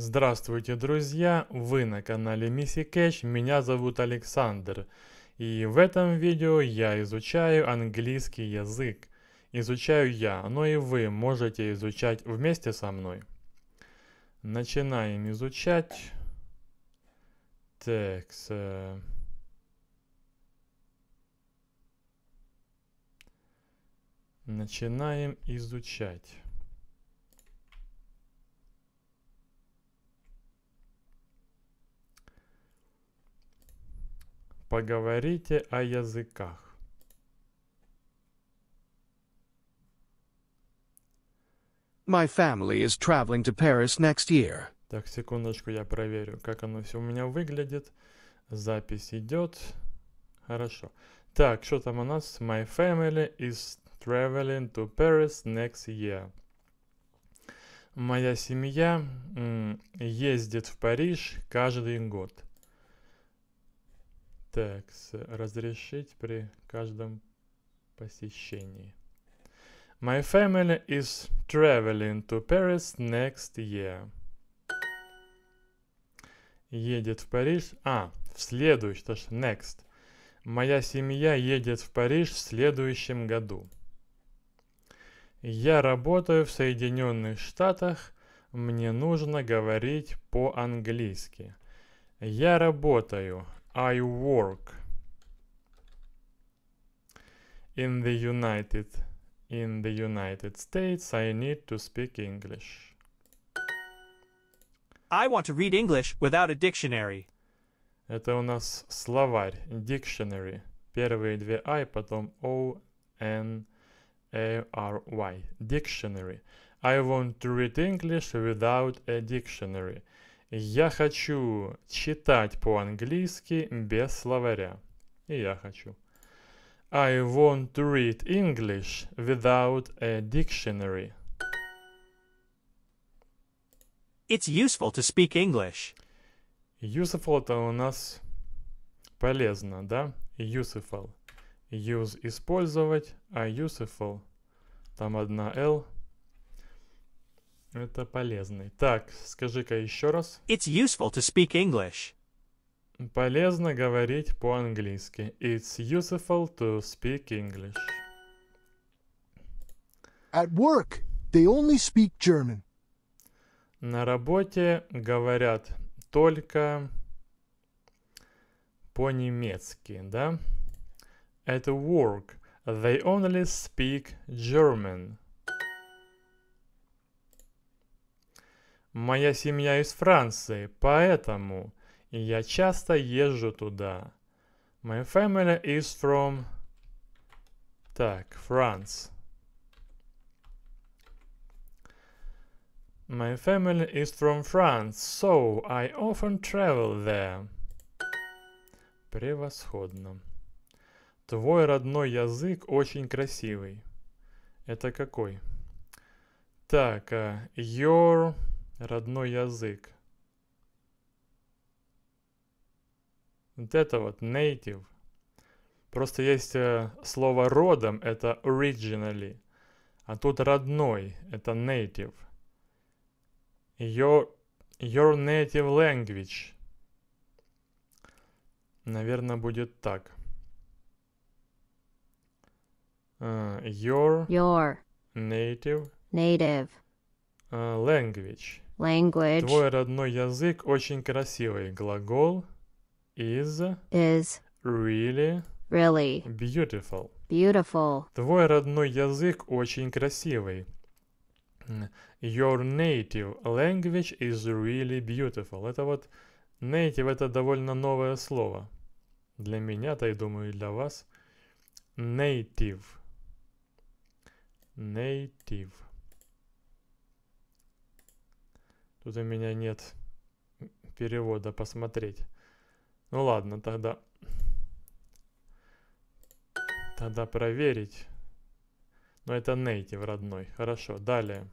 Здравствуйте, друзья! Вы на канале Мисси Кэш, меня зовут Александр. И в этом видео я изучаю английский язык. Изучаю я, но и вы можете изучать вместе со мной. Начинаем изучать. Так, э... Начинаем изучать. Поговорите о языках. My family is traveling to Paris next year. Так, секундочку, я проверю, как оно все у меня выглядит. Запись идет. Хорошо. Так, что там у нас? My family is traveling to Paris next year. Моя семья ездит в Париж каждый год. Так, разрешить при каждом посещении. My family is traveling to Paris next year. Едет в Париж. А, в следующий, то next. Моя семья едет в Париж в следующем году. Я работаю в Соединенных Штатах. Мне нужно говорить по-английски. Я работаю. I work in the United in the United States, I need to speak English. I want to read English without a dictionary. Это у нас словарь, dictionary. Первые две I, потом O, N, A, R, Y. Dictionary. I want to read English without a dictionary. Я хочу читать по-английски без словаря. И я хочу. I want to read English without a dictionary. It's useful to speak English. Useful это у нас полезно, да? Useful. Use использовать, а useful там одна L – это полезный. Так, скажи-ка еще раз. It's useful to speak English. Полезно говорить по-английски. It's useful to speak English. At work, they only speak German. На работе говорят только по-немецки, да? At work, they only speak German. Моя семья из Франции, поэтому и я часто езжу туда. My family is from... Так, France. My family is from France, so I often travel there. Превосходно. Твой родной язык очень красивый. Это какой? Так, uh, your родной язык. Вот это вот native. Просто есть слово родом, это originally. А тут родной, это native. Your, your native language. Наверное, будет так. Uh, your, your native, native uh, language language. Твой родной язык очень красивый. Глагол is is really really beautiful. Beautiful. Твой родной язык очень красивый. Your native language is really beautiful. Это вот native это довольно новое слово. Для меня-то, и думаю, и для вас. Native. Native. Тут у меня нет перевода посмотреть. Ну ладно, тогда... Тогда проверить. Но это нейтив родной. Хорошо, далее.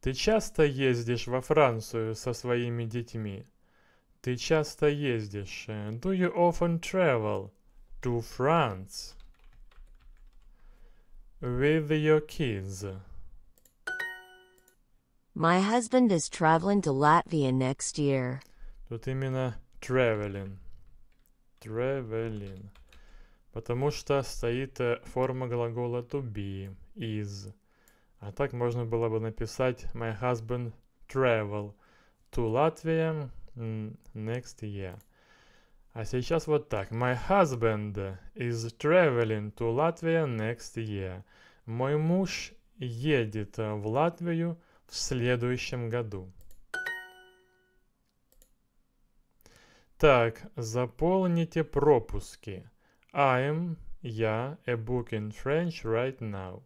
Ты часто ездишь во Францию со своими детьми? Ты часто ездишь. Do you often travel to France with your kids? My husband is traveling to Latvia next year. Тут именно traveling. Traveling. Потому что стоит форма глагола to be, is. А так можно было бы написать My husband travel to Latvia next year. А сейчас вот так. My husband is traveling to Latvia next year. Мой муж едет в Латвию в следующем году. Так, заполните пропуски. I'm, я, a book in French right now.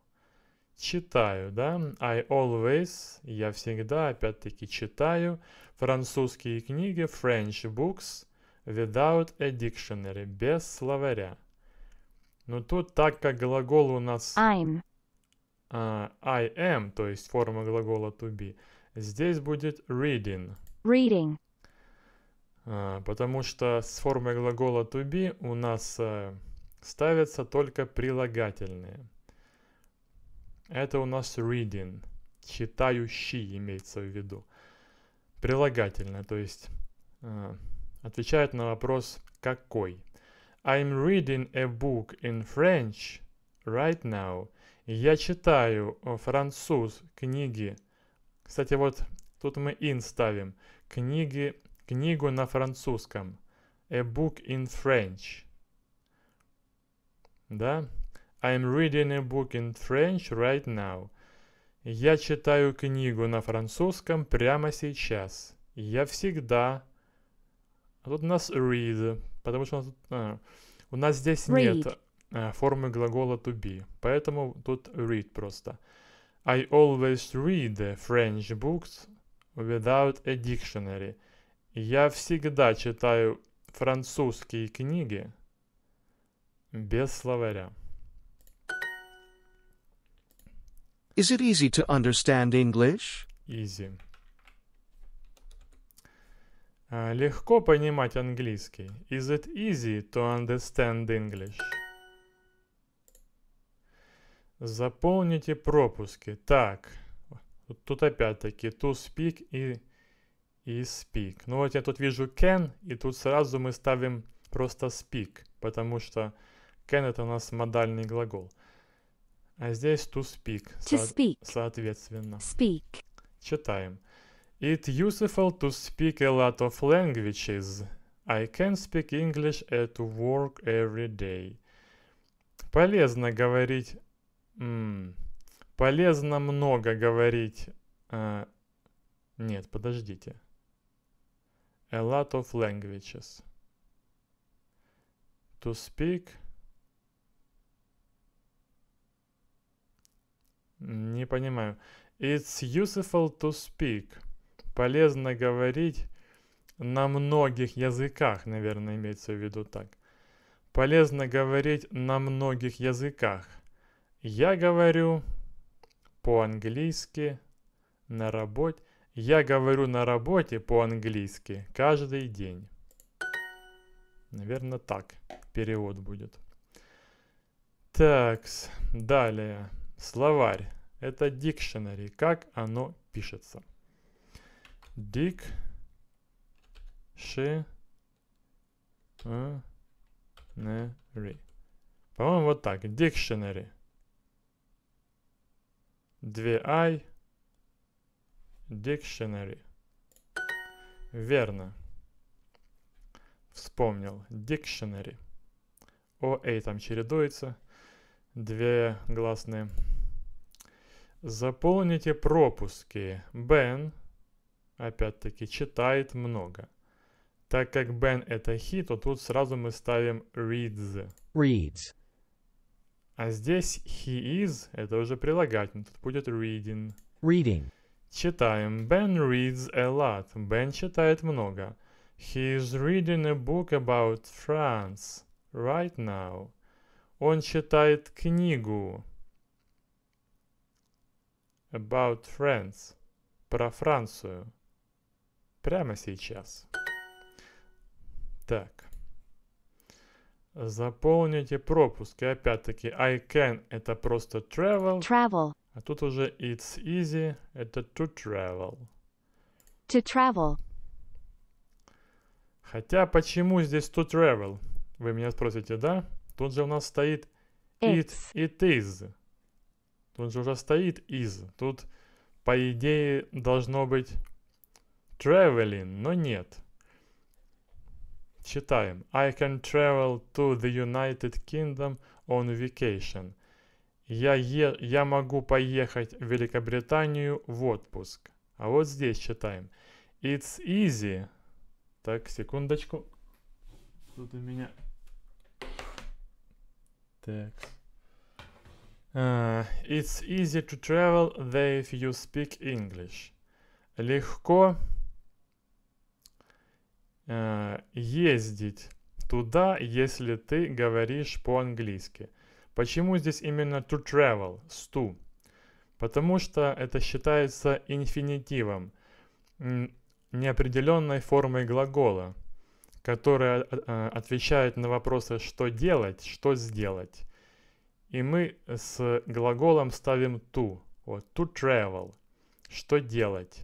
Читаю, да? I always, я всегда, опять-таки, читаю французские книги, French books, without a dictionary, без словаря. Но ну тут, так как глагол у нас... I'm, а, I am, то есть форма глагола to be, здесь будет reading. Reading. А, потому что с формой глагола to be у нас а, ставятся только прилагательные. Это у нас reading, читающий имеется в виду. Прилагательное, то есть отвечает на вопрос «какой?». I'm reading a book in French right now – я читаю э, француз книги. Кстати, вот тут мы in ставим. Книги, книгу на французском. A book in French. Да? I'm reading a book in French right now. Я читаю книгу на французском прямо сейчас. Я всегда... А тут у нас read, потому что у нас, а, у нас здесь read. нет формы глагола to be. Поэтому тут read просто. I always read French books without a dictionary. Я всегда читаю французские книги без словаря. Is it easy to understand English? Easy. Легко понимать английский. Is it easy to understand English? Заполните пропуски. Так, тут опять-таки to speak и, и speak. Ну вот я тут вижу can, и тут сразу мы ставим просто speak, потому что can это у нас модальный глагол. А здесь to speak, to со speak. соответственно. Speak. Читаем. It useful to speak a lot of languages. I can speak English at work every day. Полезно говорить М -м. Полезно много говорить. А нет, подождите. A lot of languages. To speak. Не понимаю. It's useful to speak. Полезно говорить на многих языках, наверное, имеется в виду так. Полезно говорить на многих языках. Я говорю по-английски на работе. Я говорю на работе по-английски каждый день. Наверное, так перевод будет. Так, далее. Словарь. Это дикшенари. Как оно пишется? Дик. Ши. По-моему, вот так. Дикшенари. 2i, dictionary. Верно. Вспомнил. Dictionary. О, там чередуется. Две гласные. Заполните пропуски. Бен, опять-таки, читает много. Так как Бен это he, то тут сразу мы ставим reads. Reads. А здесь he is, это уже прилагательное, тут будет reading. Reading. Читаем. Ben reads a lot. Ben читает много. He is reading a book about France right now. Он читает книгу about France. Про Францию. Прямо сейчас. Так. Заполните пропуски опять-таки, I can — это просто travel. Travel. А тут уже it's easy — это to travel. To travel. Хотя, почему здесь to travel? Вы меня спросите, да? Тут же у нас стоит it, it is. Тут же уже стоит is. Тут, по идее, должно быть traveling, но нет. Читаем. I can travel to the United Kingdom on vacation. Я, е... я могу поехать в Великобританию в отпуск. А вот здесь читаем. It's easy. Так, секундочку. Тут у меня... Так. Uh, it's easy to travel there if you speak English. Легко э, ездить туда, если ты говоришь по-английски. Почему здесь именно to travel, to? Потому что это считается инфинитивом, неопределенной формой глагола, которая э, э, отвечает на вопросы «что делать?», «что сделать?». И мы с глаголом ставим «to». Вот, «to travel», «что делать?»,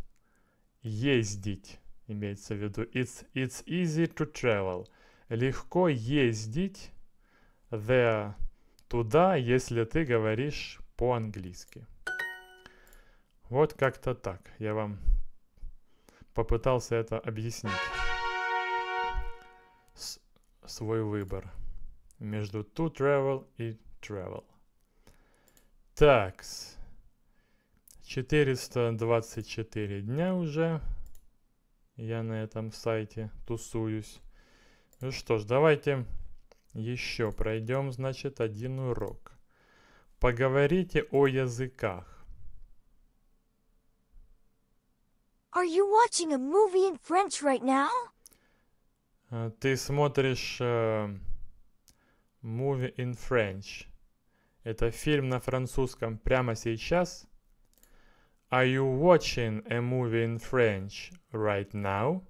«ездить». Имеется в виду it's, it's easy to travel. Легко ездить there туда, если ты говоришь по-английски. Вот как-то так. Я вам попытался это объяснить. С свой выбор между to travel и travel. так 424 дня уже я на этом сайте тусуюсь. Ну что ж, давайте еще пройдем, значит, один урок. Поговорите о языках. Are you watching a movie in French right now? А, ты смотришь э, movie in French. Это фильм на французском прямо сейчас? Are you watching a movie in French right now?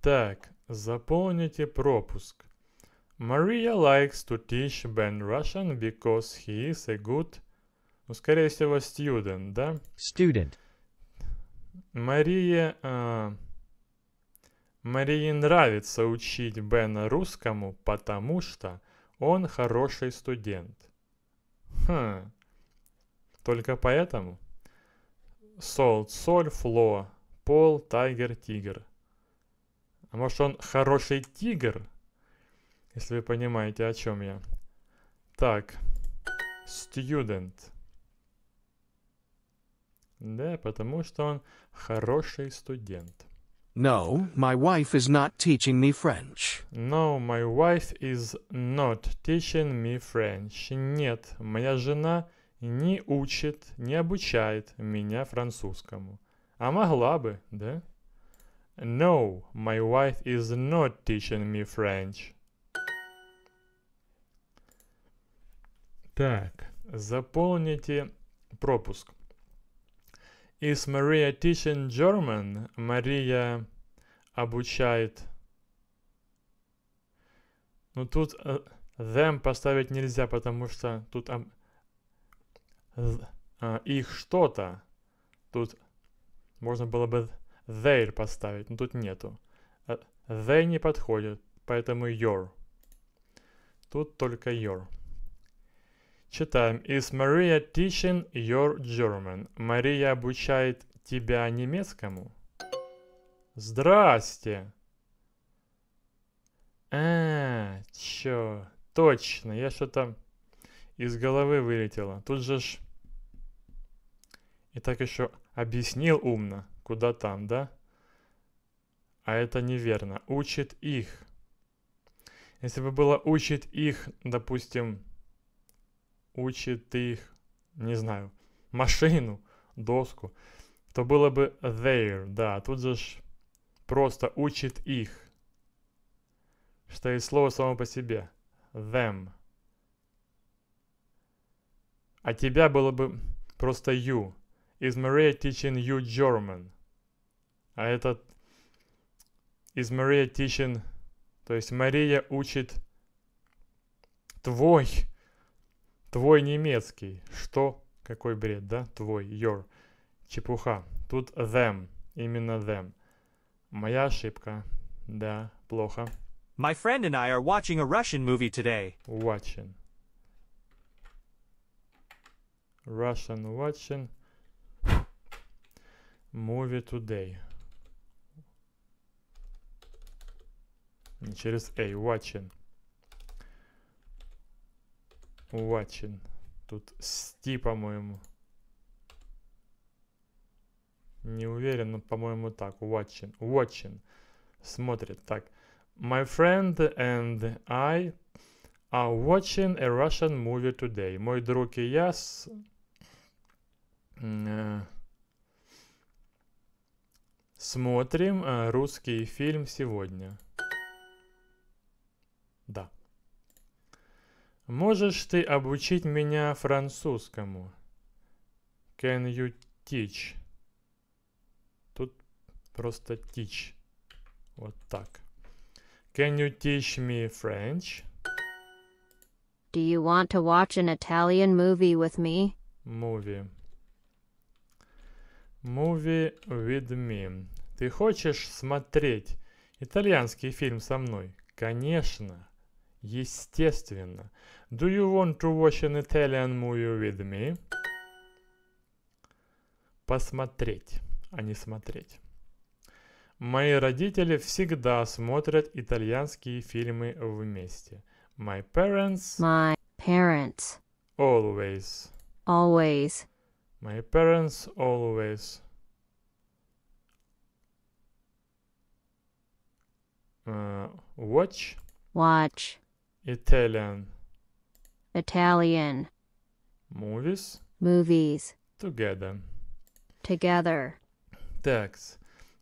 Так, заполните пропуск. Мария likes to teach Ben Russian because he is a good, ну, скорее всего, student, да? Student. Мария, а, Марии нравится учить Бена русскому, потому что он хороший студент. Хм, только поэтому? Солд, соль, фло, пол, тайгер, тигр. А может он хороший тигр? Если вы понимаете, о чем я. Так. Student. Да, потому что он хороший студент. No, my wife is not teaching me French. No, my wife is not teaching me French. Нет, моя жена не учит, не обучает меня французскому. А могла бы, да? No, my wife is not teaching me French. Так, заполните пропуск. Is Maria teaching German? Мария обучает. Ну тут э, them поставить нельзя, потому что тут... А, их что-то. Тут можно было бы their поставить, но тут нету. Э, they не подходит, поэтому your. Тут только your. Читаем. Is Maria teaching your German? Мария обучает тебя немецкому? Здрасте. А, чё? Точно, я что-то из головы вылетело. Тут же ж и так еще объяснил умно, куда там, да? А это неверно. Учит их. Если бы было учит их, допустим, учит их, не знаю, машину, доску, то было бы there, да. А тут же просто учит их. Что и слово само по себе. Them. А тебя было бы просто you. Is Maria teaching you German? А этот Is Maria teaching, то есть Мария учит твой, твой немецкий. Что? Какой бред, да? Твой, your. Чепуха. Тут them, именно them. Моя ошибка. Да, плохо. My friend and I are watching a Russian movie today. Watching. Russian watching. Movie Today. Не через A. Watching. Watching. Тут сти, по-моему. Не уверен, но, по-моему, так. Watching. Watching. Смотрит. Так. My friend and I are watching a Russian movie today. Мой друг и я с... Смотрим русский фильм сегодня. Да. Можешь ты обучить меня французскому? Can you teach? Тут просто teach. Вот так. Can you teach me French? Do you want to watch an Italian movie with me? Movie. Movie with me. Ты хочешь смотреть итальянский фильм со мной? Конечно. Естественно. Do you want to watch an Italian movie with me? Посмотреть, а не смотреть. Мои родители всегда смотрят итальянские фильмы вместе. My parents... My parents... Always... Always My parents always uh, watch watch Italian Italian movies movies together together Так,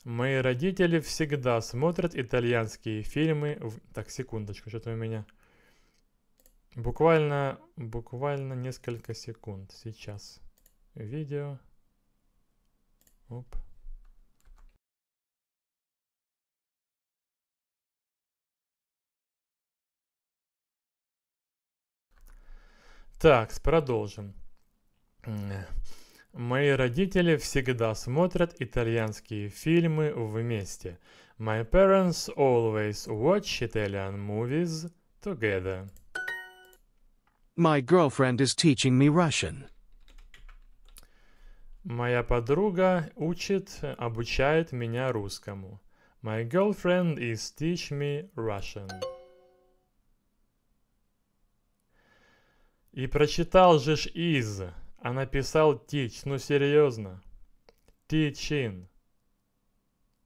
мои родители всегда смотрят итальянские фильмы в... Так, секундочку, что-то у меня... Буквально, буквально несколько секунд сейчас видео. Оп. Так, продолжим. Мои родители всегда смотрят итальянские фильмы вместе. My parents always watch Italian movies together. My girlfriend is teaching me Russian. Моя подруга учит, обучает меня русскому. My girlfriend is teach me Russian. И прочитал же ж из, а написал teach, ну серьезно. Teaching.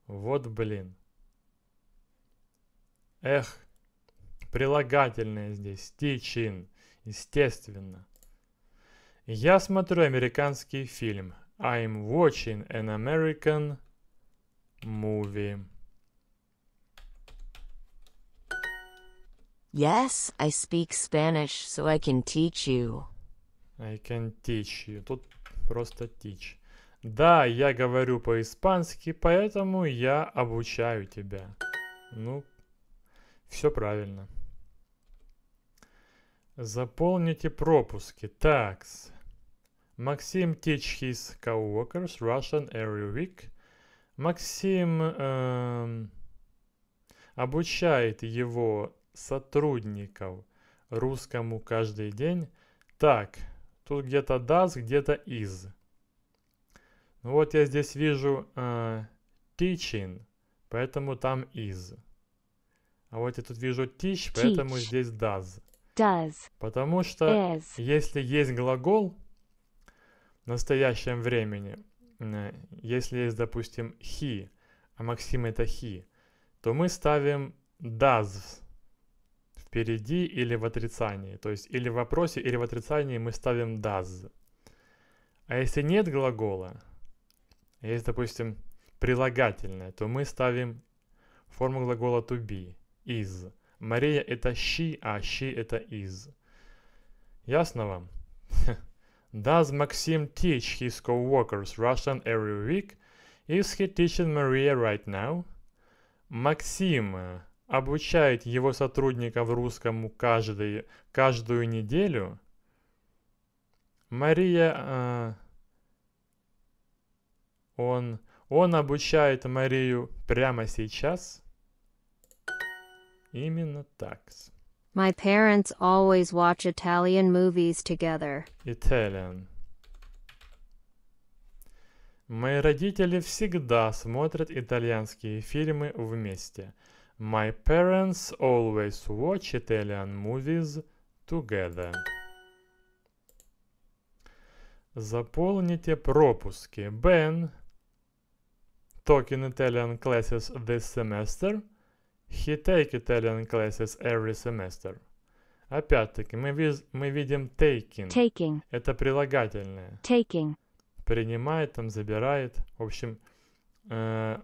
Вот блин. Эх, прилагательное здесь, teaching, естественно. Я смотрю американский фильм I'm watching an American movie. Yes, I speak Spanish, so I can teach you. I can teach you. Тут просто teach. Да, я говорю по-испански, поэтому я обучаю тебя. Ну, все правильно. Заполните пропуски. Такс. Максим teach his coworkers Russian every week. Максим э, обучает его сотрудников русскому каждый день. Так, тут где-то does, где-то is. Ну вот я здесь вижу э, teaching, поэтому там is. А вот я тут вижу teach, Teach. поэтому здесь does. Does. Потому что Is. если есть глагол, настоящем времени, э, если есть, допустим, he, а Максим это he, то мы ставим does впереди или в отрицании. То есть или в вопросе, или в отрицании мы ставим does. А если нет глагола, а есть, допустим, прилагательное, то мы ставим форму глагола to be, is. Мария это she, а she это is. Ясно вам? Does Maxim teach his co-workers Russian every week? Is he teaching Maria right now? Максим э, обучает его сотрудников русскому каждый, каждую неделю. Мария... Э, он, он обучает Марию прямо сейчас. Именно так. My parents always watch Italian movies together. Italian. Мои родители всегда смотрят итальянские фильмы вместе. My parents always watch Italian movies together. Заполните пропуски. Ben talking Italian classes this semester – He take Italian classes every semester. Опять-таки, мы, виз, мы видим taking. taking. Это прилагательное. Taking. Принимает, там, забирает. В общем, э,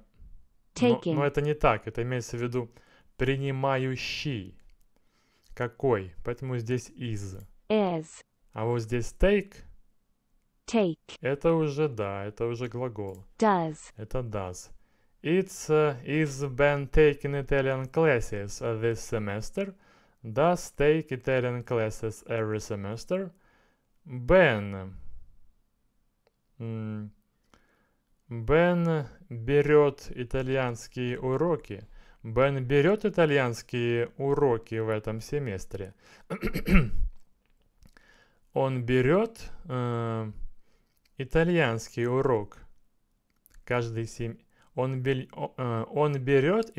taking. Но, но это не так. Это имеется в виду принимающий. Какой. Поэтому здесь is. Is. А вот здесь take. Take. Это уже, да, это уже глагол. Does. Это does. It's uh, is been taking Italian classes this semester. Does take Italian classes every semester. Бен. Бен hmm. берет итальянские уроки. Бен берет итальянские уроки в этом семестре. Он берет э, итальянский урок каждый семестр он, бел... Э, он, берет...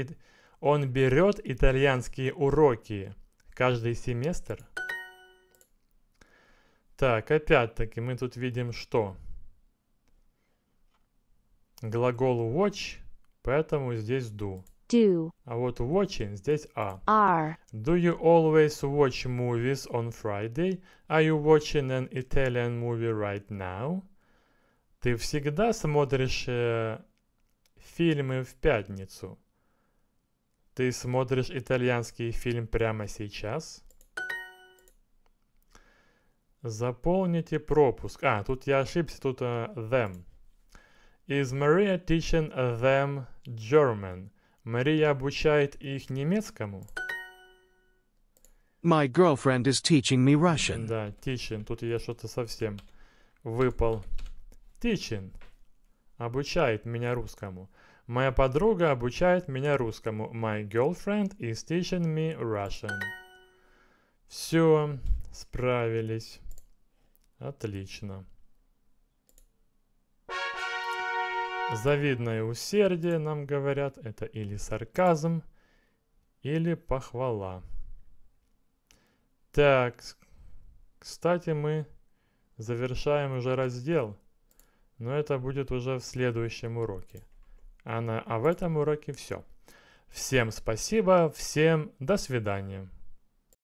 он берет итальянские уроки каждый семестр. Так, опять-таки мы тут видим что? Глагол watch, поэтому здесь do. Do. А вот watching здесь а. Are. Do you always watch movies on Friday? Are you watching an Italian movie right now? Ты всегда смотришь э, фильмы в пятницу. Ты смотришь итальянский фильм прямо сейчас? Заполните пропуск. А, тут я ошибся, тут uh, them. Is Maria teaching them German? Мария обучает их немецкому? My girlfriend is teaching me Russian. Да, teaching. Тут я что-то совсем выпал. Teaching обучает меня русскому. Моя подруга обучает меня русскому. My girlfriend is teaching me Russian. Все, справились. Отлично. Завидное усердие, нам говорят, это или сарказм, или похвала. Так, кстати, мы завершаем уже раздел – но это будет уже в следующем уроке. А, на, а в этом уроке все. Всем спасибо, всем до свидания.